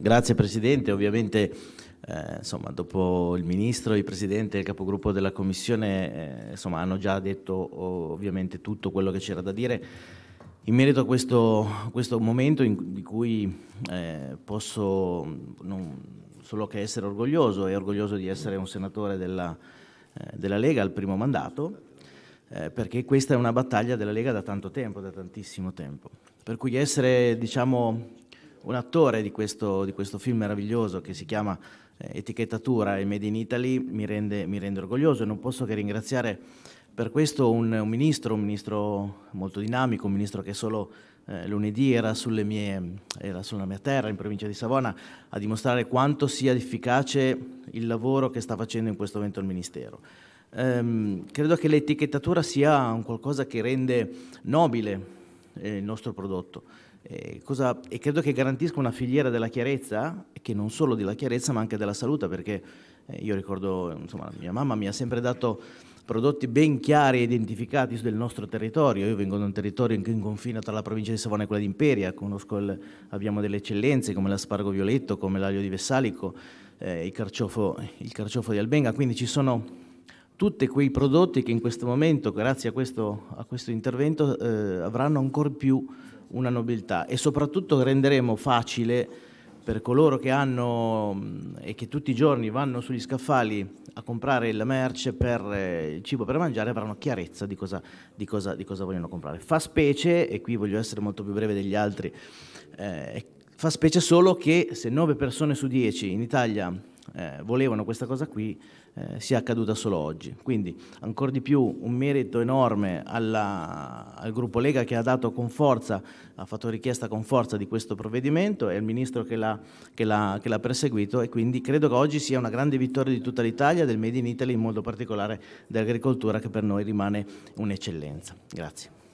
Grazie Presidente, ovviamente eh, insomma, dopo il Ministro, il Presidente e il Capogruppo della Commissione eh, insomma, hanno già detto ovviamente tutto quello che c'era da dire. In merito a questo, questo momento in, di cui eh, posso non solo che essere orgoglioso e orgoglioso di essere un senatore della, eh, della Lega al primo mandato, eh, perché questa è una battaglia della Lega da tanto tempo, da tantissimo tempo. Per cui essere diciamo, un attore di questo, di questo film meraviglioso che si chiama eh, Etichettatura e Made in Italy mi rende, mi rende orgoglioso e non posso che ringraziare per questo un, un, ministro, un ministro molto dinamico, un ministro che solo eh, lunedì era, mie, era, sulla mia terra, in provincia di Savona, a dimostrare quanto sia efficace il lavoro che sta facendo in questo momento il Ministero. Ehm, credo che l'etichettatura sia un qualcosa che rende nobile eh, il nostro prodotto eh, cosa, e credo che garantisca una filiera della chiarezza, che non solo della chiarezza ma anche della salute, perché eh, io ricordo, insomma, mia mamma mi ha sempre dato prodotti ben chiari e identificati del nostro territorio. Io vengo da un territorio in cui confina tra la provincia di Savona e quella di Imperia, il, abbiamo delle eccellenze come l'aspargo violetto, come l'aglio di Vessalico, eh, il, carciofo, il, carciofo, di Albenga, quindi ci sono tutti quei prodotti che in questo momento, grazie a questo, a questo intervento, eh, avranno ancora più una nobiltà e soprattutto renderemo facile per coloro che hanno mm, e che tutti i giorni vanno sugli scaffali a comprare la merce per eh, il cibo per mangiare avranno chiarezza di cosa, di cosa, di cosa vogliono comprare. Fa specie, e qui voglio essere molto più breve degli altri, eh, fa specie solo che se 9 persone su 10 in Italia eh, volevano questa cosa qui eh, sia accaduta solo oggi. Quindi ancora di più un merito enorme alla, al gruppo Lega che ha dato con forza, ha fatto richiesta con forza di questo provvedimento e al ministro che l'ha, che l'ha, che l'ha perseguito e quindi credo che oggi sia una grande vittoria di tutta l'Italia, del Made in Italy, in modo particolare dell'agricoltura che per noi rimane un'eccellenza. Grazie.